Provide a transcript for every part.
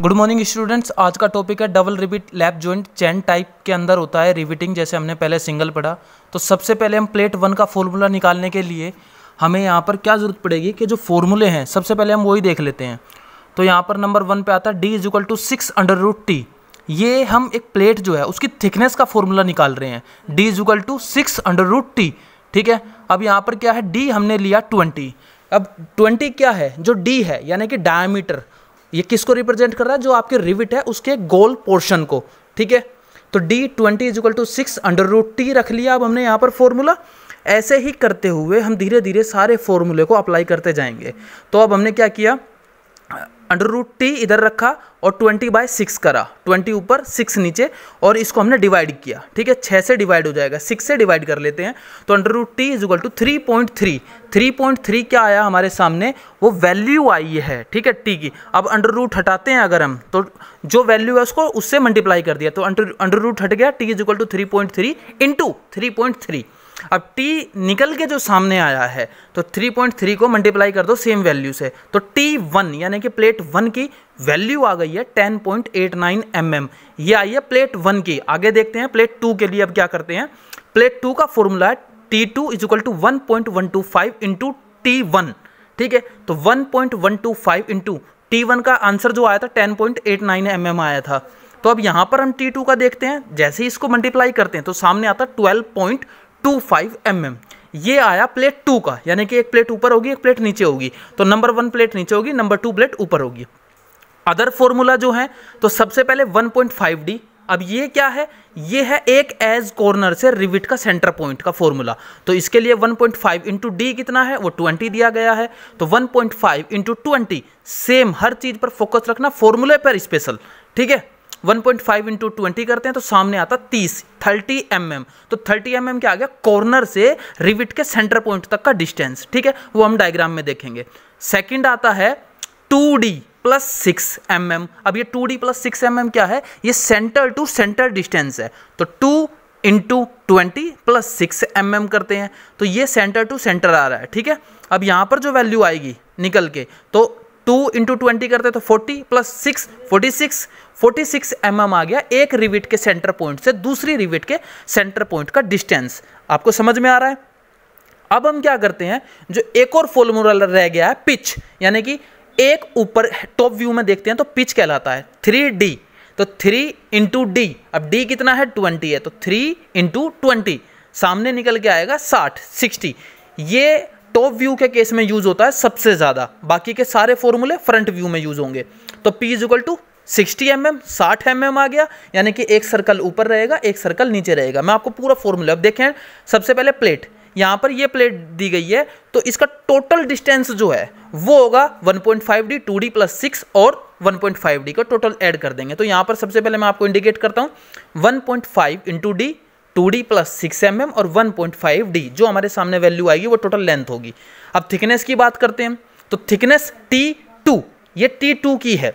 Good morning students आज का topic है double rivet lap joint chain type के अंदर होता है रिबिटिंग जैसे हमने पहले सिंगल पढ़ा तो सबसे पहले हम प्लेट वन का फॉर्मूला निकालने के लिए हमें यहाँ पर क्या ज़रूरत पड़ेगी कि जो फॉर्मूले हैं सबसे पहले हम वही देख लेते हैं तो यहाँ पर नंबर वन पे आता है D is equal to six under root T ये हम एक प्लेट जो है उसकी थिकनेस का फॉर्मूला निकाल रहे हैं D is equal to six under root T ठीक है अब यहाँ पर क्या है डी हमने लिया ट्वेंटी अब ट्वेंटी क्या है जो डी है यानी कि डायमीटर ये किसको रिप्रेजेंट कर रहा है जो आपके रिविट है उसके गोल पोर्शन को ठीक है तो D twenty is equal to six under root T रख लिया अब हमने यहाँ पर फॉर्मूला ऐसे ही करते हुए हम धीरे धीरे सारे फॉर्मूले को अप्लाई करते जाएंगे तो अब हमने क्या किया अंडर रूट टी इधर रखा और ट्वेंटी बाय सिक्स करा ट्वेंटी ऊपर सिक्स नीचे और इसको हमने डिवाइड किया ठीक है छः से डिवाइड हो जाएगा सिक्स से डिवाइड कर लेते हैं तो under root T is equal to three point three three point three क्या आया हमारे सामने वो वैल्यू आई है ठीक है टी की अब अंडर रूट हटाते हैं अगर हम तो जो वैल्यू है उसको उससे मल्टीप्लाई कर दिया तो अंडर रूट हट गया T is equal to three point three into three point three अब t निकल के जो सामने आया है तो 3.3 को मल्टीप्लाई कर दो सेम वैल्यू से तो t1 यानी कि प्लेट वन की वैल्यू आ गई है 10.89 पॉइंट mm. ये आई है प्लेट वन की आगे देखते हैं प्लेट टू के लिए अब क्या करते हैं प्लेट टू का फॉर्मूला है T two is equal to one point one two five into T one ठीक है तो one point one two five into T one का आंसर जो आया था ten point eight nine M M आया था तो अब यहाँ पर हम टी टू का देखते हैं जैसे ही इसको मल्टीप्लाई करते हैं तो सामने आता twelve point two five M M ये आया प्लेट टू का यानी कि एक प्लेट ऊपर होगी एक प्लेट नीचे होगी तो नंबर वन प्लेट नीचे होगी नंबर टू प्लेट ऊपर होगी अदर फॉर्मूला जो है तो सबसे पहले वन पॉइंट फाइव डी अब ये क्या है ये है एक एज कॉर्नर से रिविट का सेंटर पॉइंट का फॉर्मूला तो इसके लिए 1.5 पॉइंट फाइव इंटू डी कितना है वो 20 दिया गया है तो 1.5 point five into twenty same हर चीज़ पर फोकस रखना फॉर्मूले पर स्पेशल ठीक है 1.5 पॉइंट फाइव इंटू ट्वेंटी करते हैं तो सामने आता 30, 30 एम mm. तो 30 एम mm क्या आ गया कॉर्नर से रिविट के सेंटर पॉइंट तक का डिस्टेंस ठीक है वो हम डायग्राम में देखेंगे सेकेंड आता है 2D D plus six M M अब ये 2D D plus six M क्या है ये सेंटर टू सेंटर डिस्टेंस है तो two into twenty plus six M M करते हैं तो ये सेंटर टू सेंटर आ रहा है ठीक है अब यहाँ पर जो वैल्यू आएगी निकल के तो टू इंटू ट्वेंटी करते तो forty plus six forty six forty six M M आ गया एक रिविट के सेंटर पॉइंट से दूसरी रिविट के सेंटर पॉइंट का डिस्टेंस आपको समझ में आ रहा है अब हम क्या करते हैं जो एक और फॉर्मूला रह गया है पिच यानी कि एक ऊपर टॉप व्यू में देखते हैं तो पिच कहलाता है थ्री डी तो थ्री इंटू डी अब डी कितना है ट्वेंटी है तो थ्री इंटू ट्वेंटी सामने निकल के आएगा साठ सिक्सटी ये टॉप व्यू के केस में यूज़ होता है सबसे ज़्यादा बाकी के सारे फॉर्मूले फ्रंट व्यू में यूज़ होंगे तो P is equal to sixty M M साठ एम mm एम आ गया यानी कि एक सर्कल ऊपर रहेगा एक सर्कल नीचे रहेगा मैं आपको पूरा फॉर्मूला अब देखें सबसे पहले प्लेट यहाँ पर ये प्लेट दी गई है तो इसका टोटल डिस्टेंस जो है वो होगा five D two D plus six और फाइव डी का टोटल ऐड कर देंगे तो यहाँ पर सबसे पहले मैं आपको इंडिकेट करता हूँ 1.5 point five into D two D plus six M M और वन पॉइंट फाइव डी जो हमारे सामने वैल्यू आएगी वो टोटल लेंथ होगी अब थिकनेस की बात करते हैं तो थिकनेस टी टू ये टी टू की है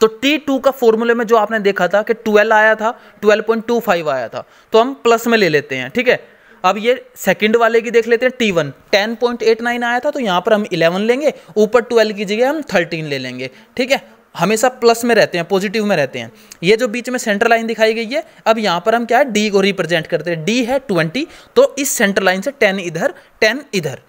तो टी टू का फॉर्मूले में जो आपने देखा था कि ट्वेल्व आया था ट्वेल्व पॉइंट टू फाइव आया था तो हम प्लस में ले लेते हैं ठीक है अब ये सेकंड वाले की देख लेते हैं T one ten point eight nine आया था तो यहाँ पर हम इलेवन लेंगे ऊपर ट्वेल्व की जगह हम थर्टीन ले लेंगे ठीक है हमेशा प्लस में रहते हैं पॉजिटिव में रहते हैं ये जो बीच में सेंटर लाइन दिखाई गई है अब यहाँ पर हम क्या है डी को रिप्रेजेंट करते हैं डी है ट्वेंटी तो इस सेंटर लाइन से टेन इधर टेन इधर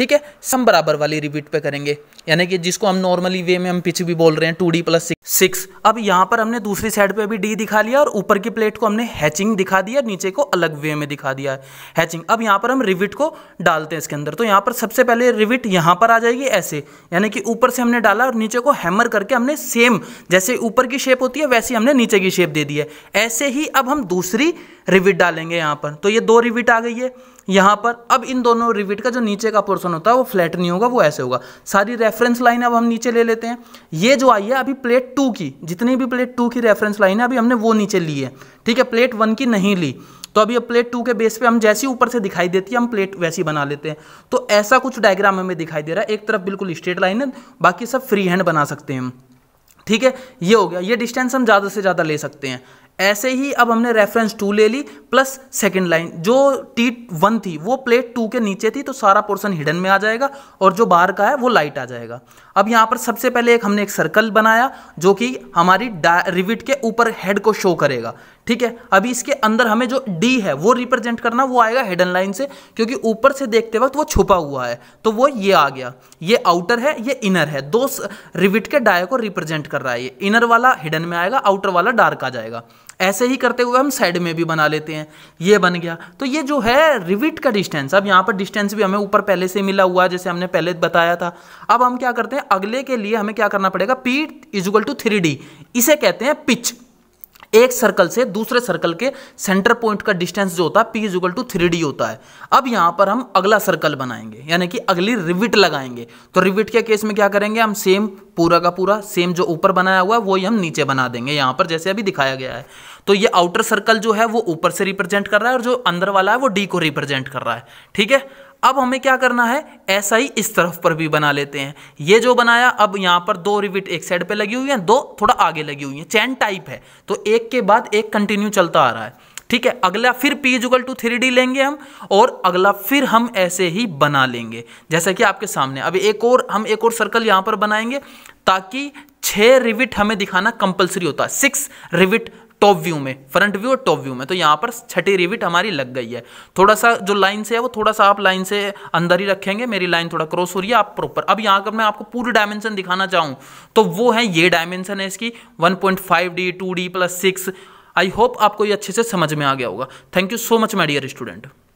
ठीक है सम बराबर वाली रिपीट पे करेंगे यानी कि जिसको हम नॉर्मली वे में हम पीछे भी बोल रहे हैं टू डी प्लस सिक्स अब यहाँ पर हमने दूसरी साइड पे अभी डी दिखा लिया और ऊपर की प्लेट को हमने हैचिंग दिखा दिया नीचे को अलग वे में दिखा दिया है हैचिंग अब यहाँ पर हम रिविट को डालते हैं इसके अंदर तो यहाँ पर सबसे पहले रिविट यहाँ पर आ जाएगी ऐसे यानी कि ऊपर से हमने डाला और नीचे को हैमर करके हमने सेम जैसे ऊपर की शेप होती है वैसे हमने नीचे की शेप दे दी है ऐसे ही अब हम दूसरी रिविट डालेंगे यहाँ पर तो ये दो रिविट आ गई है यहाँ पर अब इन दोनों रिविट का जो नीचे का पोर्सन होता है वो फ्लैट नहीं होगा वो ऐसे होगा सारी रेफरेंस लाइन अब हम नीचे ले लेते हैं ये जो आई है अभी प्लेट टू की जितनी भी प्लेट टू की रेफरेंस लाइन है अभी हमने वो नीचे ली है ठीक है प्लेट वन की नहीं ली तो अभी अब प्लेट टू के बेस पे हम जैसी ऊपर से दिखाई देती है हम प्लेट वैसी बना लेते हैं तो ऐसा कुछ डायग्राम हमें दिखाई दे रहा है एक तरफ बिल्कुल स्ट्रेट लाइन है बाकी सब फ्री हैंड बना सकते हैं हम ठीक है ये हो गया ये डिस्टेंस हम ज़्यादा से ज़्यादा ले सकते हैं ऐसे ही अब हमने रेफरेंस टू ले ली प्लस सेकेंड लाइन जो टी वन थी वो प्लेट टू के नीचे थी तो सारा पोर्सन हिडन में आ जाएगा और जो बाहर का है वो लाइट आ जाएगा अब यहाँ पर सबसे पहले एक हमने एक सर्कल बनाया जो कि हमारी रिविट के ऊपर हेड को शो करेगा ठीक है अभी इसके अंदर हमें जो डी है वो रिप्रेजेंट करना वो आएगा हिडन लाइन से क्योंकि ऊपर से देखते वक्त वो छुपा हुआ है तो वो ये आ गया ये आउटर है ये इनर है दो रिविट के डाय को रिप्रेजेंट कर रहा है ये इनर वाला हिडन में आएगा आउटर वाला डार्क आ जाएगा ऐसे ही करते हुए हम साइड में भी बना लेते हैं ये बन गया तो ये जो है रिविट का डिस्टेंस अब यहाँ पर डिस्टेंस भी हमें ऊपर पहले से मिला हुआ जैसे हमने पहले बताया था अब हम क्या करते हैं अगले के लिए हमें क्या करना पड़ेगा पी इजुगल टू थ्री इसे कहते हैं पिच एक सर्कल से दूसरे सर्कल के सेंटर पॉइंट का डिस्टेंस जो होता है P is equal to three D होता है अब यहाँ पर हम अगला सर्कल बनाएंगे यानी कि अगली रिविट लगाएंगे तो रिविट के केस में क्या करेंगे हम सेम पूरा का पूरा सेम जो ऊपर बनाया हुआ है वही हम नीचे बना देंगे यहाँ पर जैसे अभी दिखाया गया है तो ये आउटर सर्कल जो है वो ऊपर से रिप्रेजेंट कर रहा है और जो अंदर वाला है वो डी को रिप्रेजेंट कर रहा है ठीक है अब हमें क्या करना है ऐसा ही इस तरफ पर भी बना लेते हैं ये जो बनाया अब यहां पर दो रिविट एक साइड पे लगी हुई है दो थोड़ा आगे लगी हुई है चैन टाइप है तो एक के बाद एक कंटिन्यू चलता आ रहा है ठीक है अगला फिर P equal to three D लेंगे हम और अगला फिर हम ऐसे ही बना लेंगे जैसा कि आपके सामने अब एक और हम एक और सर्कल यहां पर बनाएंगे ताकि छह रिविट हमें दिखाना कंपलसरी होता है सिक्स रिविट टॉप व्यू में फ्रंट व्यू और टॉप व्यू में तो यहाँ पर छठी रिविट हमारी लग गई है थोड़ा सा जो लाइन से है वो थोड़ा सा आप लाइन से अंदर ही रखेंगे मेरी लाइन थोड़ा क्रॉस हो रही है आप प्रॉपर अब यहाँ पर मैं आपको पूरी डायमेंशन दिखाना चाहूँ तो वो है ये डायमेंशन है इसकी one point five D two D plus six I hope आपको ये अच्छे से समझ में आ गया होगा thank you so much my dear student